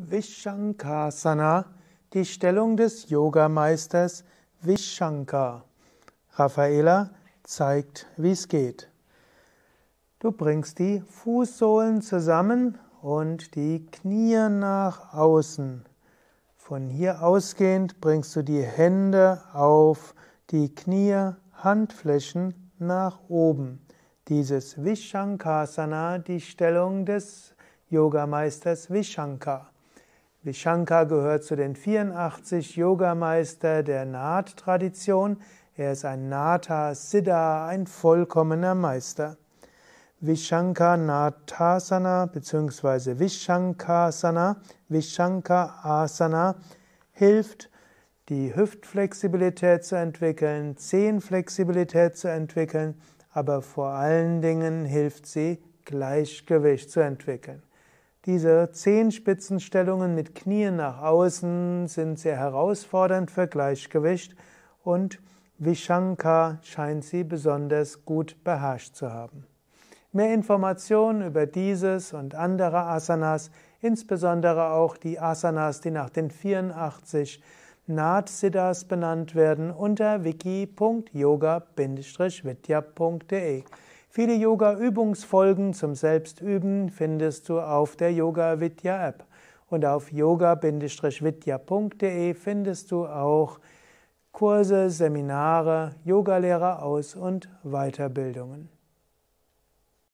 Vishankasana, die Stellung des Yogameisters Vishankar. Raffaela zeigt, wie es geht. Du bringst die Fußsohlen zusammen und die Knie nach außen. Von hier ausgehend bringst du die Hände auf die Knie, Handflächen nach oben. Dieses Vishankasana, die Stellung des Yogameisters Vishankar. Vishanka gehört zu den 84 Yogameister der Naht-Tradition. Er ist ein Natha Siddha, ein vollkommener Meister. Vishanka Natasana bzw. Vishankasana, Vishanka Asana hilft, die Hüftflexibilität zu entwickeln, Zehenflexibilität zu entwickeln, aber vor allen Dingen hilft sie, Gleichgewicht zu entwickeln. Diese Zehenspitzenstellungen mit Knien nach außen sind sehr herausfordernd für Gleichgewicht und Vishanka scheint sie besonders gut beherrscht zu haben. Mehr Informationen über dieses und andere Asanas, insbesondere auch die Asanas, die nach den 84 Natsiddhas benannt werden, unter wiki.yoga-vidya.de. Viele Yoga-Übungsfolgen zum Selbstüben findest du auf der Yoga Vidya App. Und auf yoga-vidya.de findest du auch Kurse, Seminare, Yogalehrer aus und Weiterbildungen.